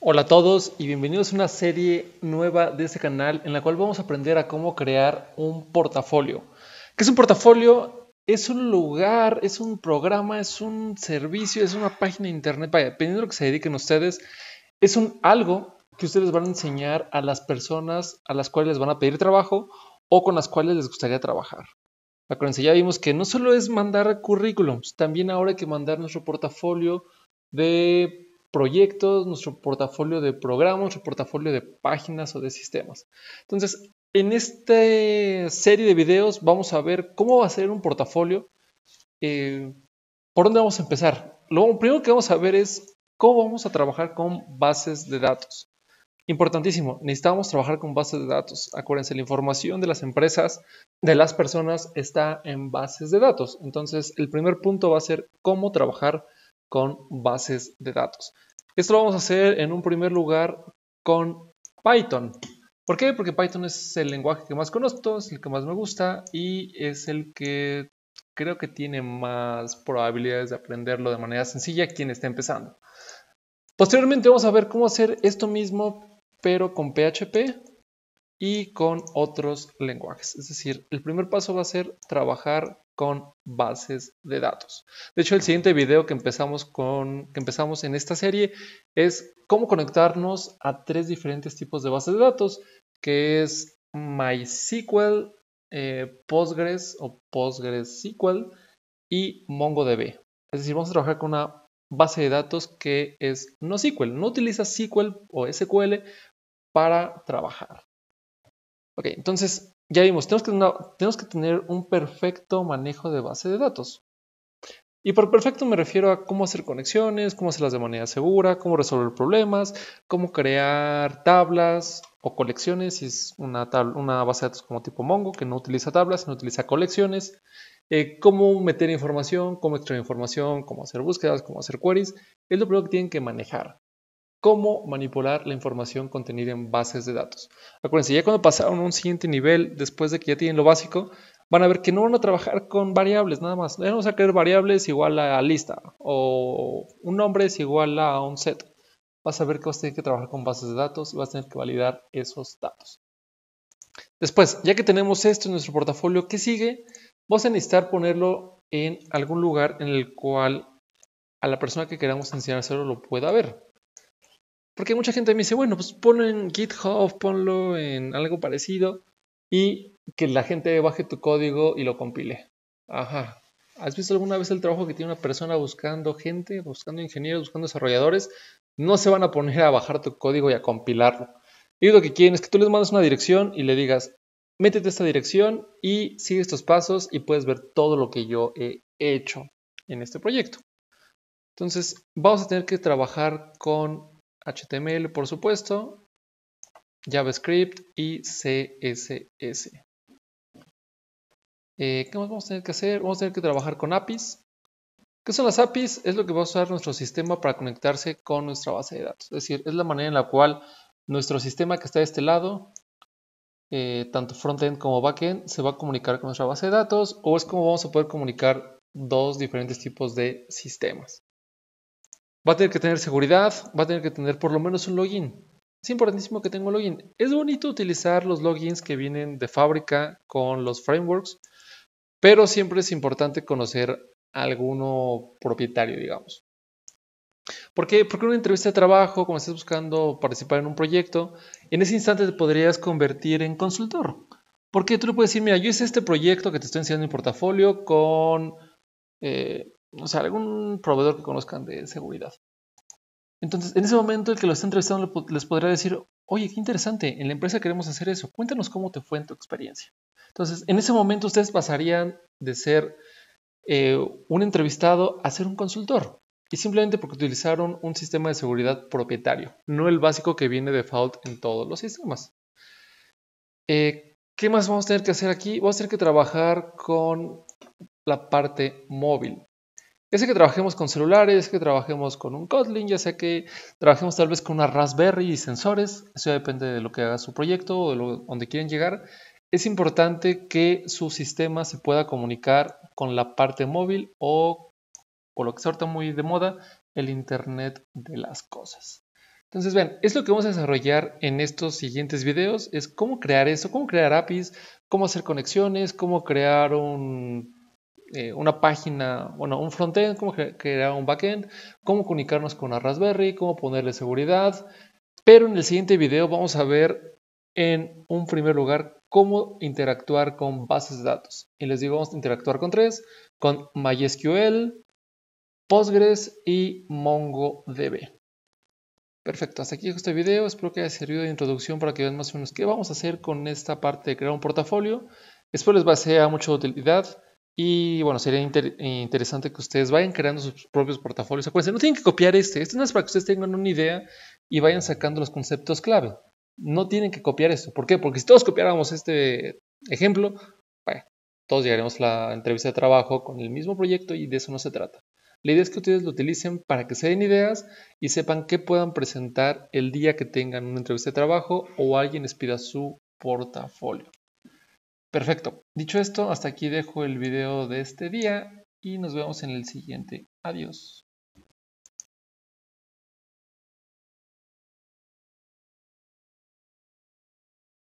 Hola a todos y bienvenidos a una serie nueva de este canal en la cual vamos a aprender a cómo crear un portafolio. ¿Qué es un portafolio? Es un lugar, es un programa, es un servicio, es una página de internet, vaya, dependiendo de lo que se dediquen ustedes, es un algo que ustedes van a enseñar a las personas a las cuales les van a pedir trabajo o con las cuales les gustaría trabajar. Acuérdense, ya vimos que no solo es mandar currículums, también ahora hay que mandar nuestro portafolio de proyectos, nuestro portafolio de programas, nuestro portafolio de páginas o de sistemas. Entonces, en esta serie de videos vamos a ver cómo va a ser un portafolio, eh, por dónde vamos a empezar. Lo primero que vamos a ver es cómo vamos a trabajar con bases de datos. Importantísimo, necesitamos trabajar con bases de datos. Acuérdense, la información de las empresas, de las personas, está en bases de datos. Entonces, el primer punto va a ser cómo trabajar con bases de datos. Esto lo vamos a hacer en un primer lugar con Python. ¿Por qué? Porque Python es el lenguaje que más conozco, es el que más me gusta y es el que creo que tiene más probabilidades de aprenderlo de manera sencilla quien está empezando. Posteriormente vamos a ver cómo hacer esto mismo, pero con PHP y con otros lenguajes. Es decir, el primer paso va a ser trabajar con bases de datos. De hecho, el siguiente video que empezamos, con, que empezamos en esta serie es cómo conectarnos a tres diferentes tipos de bases de datos, que es MySQL, eh, Postgres o Postgres SQL y MongoDB. Es decir, vamos a trabajar con una base de datos que es no SQL, no utiliza SQL o SQL para trabajar. Ok, entonces ya vimos, tenemos que, tener un perfecto manejo de base de datos. Y por perfecto me refiero a cómo hacer conexiones, cómo hacerlas de manera segura, cómo resolver problemas, cómo crear tablas o colecciones, si es una, base de datos como tipo Mongo, que no utiliza tablas, sino utiliza colecciones, eh, cómo meter información, cómo extraer información, cómo hacer búsquedas, cómo hacer queries, es lo primero que tienen que manejar cómo manipular la información contenida en bases de datos. Acuérdense, ya cuando pasaron a un siguiente nivel, después de que ya tienen lo básico, van a ver que no van a trabajar con variables nada más. vamos a crear variables igual a lista o un nombre es igual a un set. Vas a ver que vas a tener que trabajar con bases de datos y vas a tener que validar esos datos. Después, ya que tenemos esto en nuestro portafolio, ¿qué sigue? Vas a necesitar ponerlo en algún lugar en el cual a la persona que queramos enseñar hacerlo lo pueda ver. Porque mucha gente me dice, bueno, pues ponlo en GitHub, ponlo en algo parecido y que la gente baje tu código y lo compile. Ajá. ¿Has visto alguna vez el trabajo que tiene una persona buscando gente, buscando ingenieros, buscando desarrolladores? No se van a poner a bajar tu código y a compilarlo. Y lo que quieren es que tú les mandes una dirección y le digas, métete a esta dirección y sigue estos pasos y puedes ver todo lo que yo he hecho en este proyecto. Entonces, vamos a tener que trabajar con HTML, por supuesto, JavaScript y CSS. Eh, ¿Qué más vamos a tener que hacer? Vamos a tener que trabajar con APIs. ¿Qué son las APIs? Es lo que va a usar nuestro sistema para conectarse con nuestra base de datos. Es decir, es la manera en la cual nuestro sistema que está de este lado, eh, tanto frontend como backend, se va a comunicar con nuestra base de datos o es como vamos a poder comunicar dos diferentes tipos de sistemas. Va a tener que tener seguridad, va a tener que tener por lo menos un login. Es importantísimo que tenga un login. Es bonito utilizar los logins que vienen de fábrica con los frameworks, pero siempre es importante conocer a alguno propietario, digamos. ¿Por qué? Porque en una entrevista de trabajo, cuando estás buscando participar en un proyecto, en ese instante te podrías convertir en consultor. Porque tú le puedes decir, mira, yo hice este proyecto que te estoy enseñando en portafolio con eh, o sea, algún proveedor que conozcan de seguridad. Entonces, en ese momento el que lo está entrevistando les podrá decir, oye, qué interesante, en la empresa queremos hacer eso, cuéntanos cómo te fue en tu experiencia. Entonces, en ese momento ustedes pasarían de ser eh, un entrevistado a ser un consultor. Y simplemente porque utilizaron un sistema de seguridad propietario, no el básico que viene default en todos los sistemas. Eh, ¿Qué más vamos a tener que hacer aquí? Vamos a tener que trabajar con la parte móvil. Ya sea que trabajemos con celulares, que trabajemos con un Kotlin, ya sea que trabajemos tal vez con una Raspberry y sensores, eso depende de lo que haga su proyecto o de donde quieren llegar. Es importante que su sistema se pueda comunicar con la parte móvil o, por lo que es muy de moda, el Internet de las cosas. Entonces, vean, es lo que vamos a desarrollar en estos siguientes videos, es cómo crear eso, cómo crear APIs, cómo hacer conexiones, cómo crear un eh, una página, bueno, un frontend, cómo crear un backend, cómo comunicarnos con la Raspberry, cómo ponerle seguridad. Pero en el siguiente video vamos a ver en un primer lugar cómo interactuar con bases de datos. Y les digo, vamos a interactuar con tres, con MySQL, Postgres y MongoDB. Perfecto, hasta aquí este video. Espero que haya servido de introducción para que vean más o menos qué vamos a hacer con esta parte de crear un portafolio. Espero les va a ser mucha utilidad. Y bueno, sería interesante que ustedes vayan creando sus propios portafolios. Acuérdense, no tienen que copiar este. Este no es para que ustedes tengan una idea y vayan sacando los conceptos clave. No tienen que copiar esto. ¿Por qué? Porque si todos copiáramos este ejemplo, todos llegaremos a la entrevista de trabajo con el mismo proyecto y de eso no se trata. La idea es que ustedes lo utilicen para que se den ideas y sepan qué puedan presentar el día que tengan una entrevista de trabajo o alguien les pida su portafolio. Perfecto. Dicho esto, hasta aquí dejo el video de este día y nos vemos en el siguiente. Adiós.